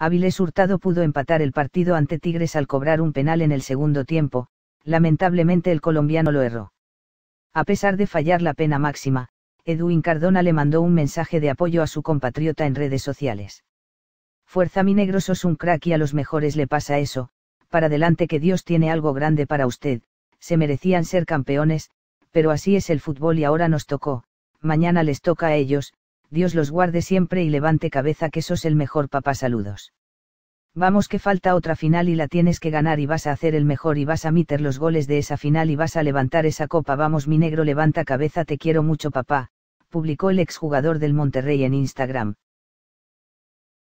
Avilés Hurtado pudo empatar el partido ante Tigres al cobrar un penal en el segundo tiempo, lamentablemente el colombiano lo erró. A pesar de fallar la pena máxima, Edwin Cardona le mandó un mensaje de apoyo a su compatriota en redes sociales. Fuerza mi negro sos un crack y a los mejores le pasa eso, para adelante que Dios tiene algo grande para usted, se merecían ser campeones, pero así es el fútbol y ahora nos tocó, mañana les toca a ellos, Dios los guarde siempre y levante cabeza que sos el mejor papá saludos. Vamos que falta otra final y la tienes que ganar y vas a hacer el mejor y vas a meter los goles de esa final y vas a levantar esa copa. Vamos mi negro levanta cabeza te quiero mucho papá, publicó el exjugador del Monterrey en Instagram.